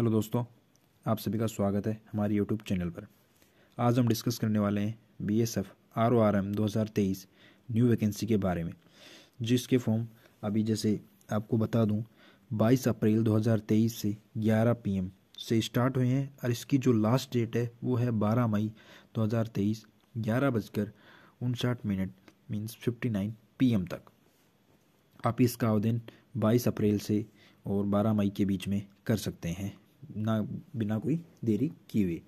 hello दोस्तों आप सभी का स्वागत है हमारे यूट्यूब चैनल पर आज हम डिस्कस करने वाले हैं B S F R O R M दो हज़ार तेईस न्यू वैकेंसी के बारे में जिसके फॉर्म अभी जैसे आपको बता दूं बाईस अप्रैल दो हज़ार तेईस से ग्यारह पी एम से स्टार्ट हुए हैं और इसकी जो लास्ट डेट है वो है बारह मई दो हज़ार तेईस ग्यारह बजकर उनसाठ minute means fifty nine P M तक आप इसका आवेदन बाईस अप्रैल से और बारह मई के बीच में कर सकते हैं ना बिना कोई देरी की हुई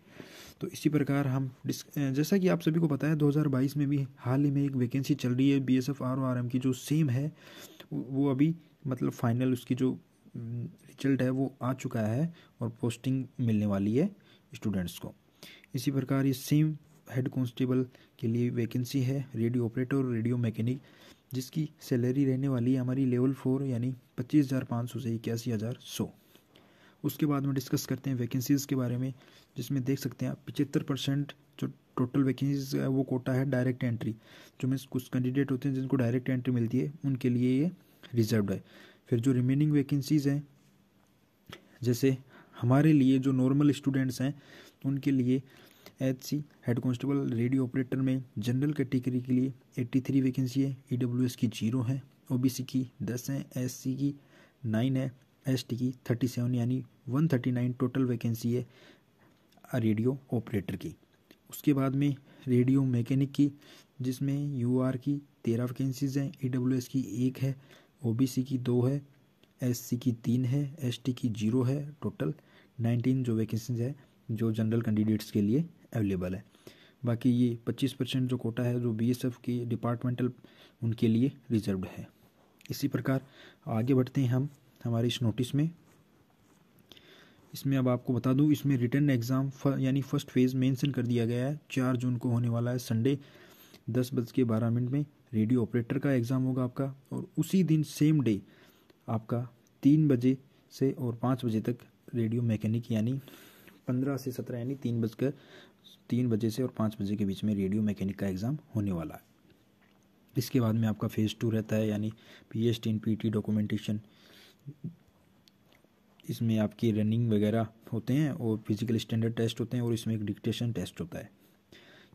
तो इसी प्रकार हम जैसा कि आप सभी को पता है 2022 में भी हाल ही में एक वैकेंसी चल रही है B S F R O R M की जो सेम है वो अभी मतलब फाइनल उसकी जो रिजल्ट है वो आ चुका है और पोस्टिंग मिलने वाली है स्टूडेंट्स को इसी प्रकार ये सेम हेड कांस्टेबल के लिए वैकेंसी है रेडियो ऑपरेटर और रेडियो मैकेनिक जिसकी सैलरी रहने वाली है हमारी लेवल फोर यानी पच्चीस हज़ार पाँच सौ से इक्यासी हज़ार सौ उसके बाद में डिस्कस करते हैं वैकेंसीज़ के बारे में जिसमें देख सकते हैं आप पिचहत्तर परसेंट जो टोटल वैकेंसीज है वो कोटा है डायरेक्ट एंट्री जो मीन्स कुछ कैंडिडेट होते हैं जिनको डायरेक्ट एंट्री मिलती है उनके लिए ये रिजर्व है फिर जो रिमेनिंग वैकेंसीज़ हैं जैसे हमारे लिए जो नॉर्मल स्टूडेंट्स हैं उनके लिए H C head constable radio operator में जनरल कैटेगरी के लिए एट्टी थ्री वैकेंसी है ई डब्ल्यू एस की जीरो है सी की दस हैं सी की नाइन है एस टी की थर्टी सेवन यानी one thirty nine total vacancy है रेडियो ऑपरेटर की उसके बाद में रेडियो मैकेनिक की जिसमें यू आर की तेरह वैकेंसीज हैं ई डब्ल्यू एस की एक है ओ बी सी की दो है एस सी की तीन है एस टी की जीरो है टोटल नाइनटीन जो वैकेंसीज है जो जनरल कैंडिडेट्स के लिए अवेलेबल है बाकी ये पच्चीस परसेंट जो कोटा है जो बी एस एफ की डिपार्टमेंटल उनके लिए रिजर्व है इसी प्रकार आगे बढ़ते हैं हम हमारे इस नोटिस में इसमें अब आपको बता दूं इसमें रिटर्न एग्ज़ाम यानी फर्स्ट फेज़ मेंशन कर दिया गया है चार जून को होने वाला है संडे दस बज के बारह मिनट में रेडियो ऑपरेटर का एग्ज़ाम होगा आपका और उसी दिन सेम डे आपका तीन बजे से और पाँच बजे तक रेडियो मैकेनिक यानी पंद्रह से सत्रह यानी तीन बजकर तीन बजे से और पाँच बजे के बीच में रेडियो मैकेनिक का एग्ज़ाम होने वाला है इसके बाद में आपका फेज़ टू रहता है यानी P H in P T documentation इसमें आपकी रनिंग वगैरह होते हैं और फिजिकल स्टैंडर्ड टेस्ट होते हैं और इसमें एक डिक्टेशन टेस्ट होता है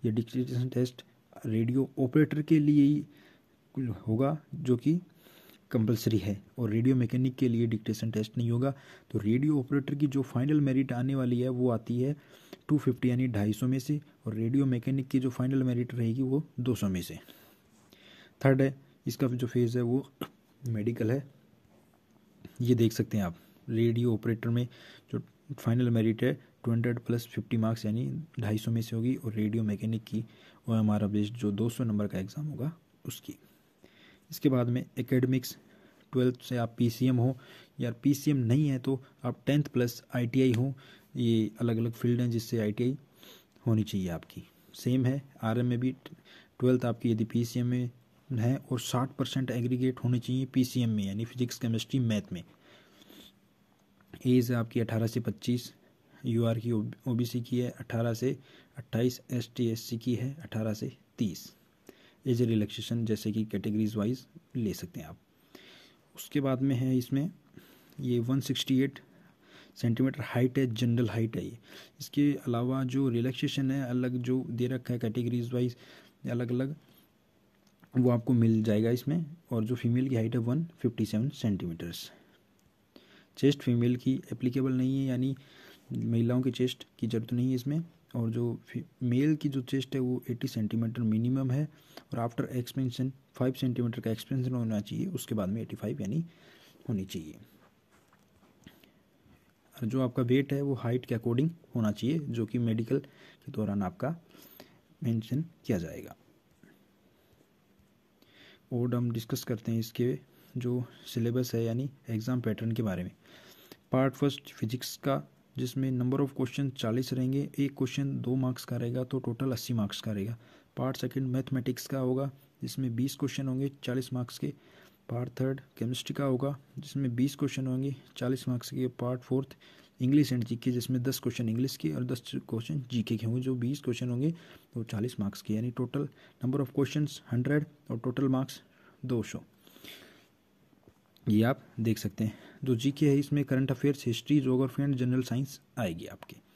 ये डिक्टेशन टेस्ट रेडियो ऑपरेटर के लिए ही होगा जो कि कंपलसरी है और रेडियो मैकेनिक के लिए डिक्टेशन टेस्ट नहीं होगा तो रेडियो ऑपरेटर की जो फाइनल मेरिट आने वाली है वो आती है टू फिफ्टी यानी ढाई सौ में से और रेडियो मैकेनिक की जो फाइनल मेरिट रहेगी वो दो सौ में से थर्ड है इसका जो फेज़ है वो मेडिकल है ये देख सकते हैं आप रेडियो ऑपरेटर में जो फाइनल मेरिट है two hundred plus fifty marks यानी ढाई सौ में से होगी और रेडियो मैकेनिक की ओ एम आर बेस्ड जो दो सौ नंबर का एग्ज़ाम होगा उसकी इसके बाद में एकेडमिक्स ट्वेल्थ से आप पी सी एम हो या पी सी एम नहीं है तो आप tenth plus I T I हो ये अलग अलग फील्ड हैं जिससे आई टी आई होनी चाहिए आपकी सेम है आर एम में भी ट्वेल्थ आपकी यदि पी सी एम में है और 60 परसेंट एग्रीगेट होने चाहिए पीसीएम में यानी फिजिक्स केमिस्ट्री मैथ में एज आपकी 18 से 25 यूआर की ओबीसी की है 18 से 28 एस की है 18 से 30 एज रिलैक्सेशन जैसे कि कैटेगरीज वाइज ले सकते हैं आप उसके बाद में है इसमें ये 168 सेंटीमीटर हाइट है जनरल हाइट है ये इसके अलावा जो रिलैक्सेशन है अलग जो दे रखा है कैटेगरीज वाइज अलग अलग वो आपको मिल जाएगा इसमें और जो फीमेल की हाइट है one fifty seven centimetres chest female की एप्लीकेबल नहीं है यानी महिलाओं की चेस्ट की जरूरत नहीं है इसमें और जो मेल की जो चेस्ट है वो एट्टी सेंटीमीटर मिनिमम है और आफ्टर एक्सपेंशन फाइव सेंटीमीटर का एक्सपेंशन होना चाहिए उसके बाद में एटी फाइव यानी होनी चाहिए और जो आपका वेट है वो हाइट के अकॉर्डिंग होना चाहिए जो कि मेडिकल के दौरान आपका मेंशन किया जाएगा और हम डिस्कस करते हैं इसके जो सिलेबस है यानी एग्ज़ाम पैटर्न के बारे में पार्ट फर्स्ट फिजिक्स का जिसमें नंबर ऑफ क्वेश्चन चालीस रहेंगे एक क्वेश्चन दो मार्क्स का रहेगा तो टोटल अस्सी मार्क्स का रहेगा पार्ट सेकंड मैथमेटिक्स का होगा जिसमें बीस क्वेश्चन होंगे चालीस मार्क्स के पार्ट थर्ड केमिस्ट्री का होगा जिसमें बीस क्वेश्चन होंगे चालीस मार्क्स के part fourth English and GK जिसमें दस क्वेश्चन इंग्लिश के और दस क्वेश्चन जीके के होंगे जो बीस क्वेश्चन होंगे वो चालीस मार्क्स के यानी total number of question hundred और टोटल मार्क्स दो सौ ये आप देख सकते हैं जो जीके है इसमें current affairs history geography and general science आएगी आपके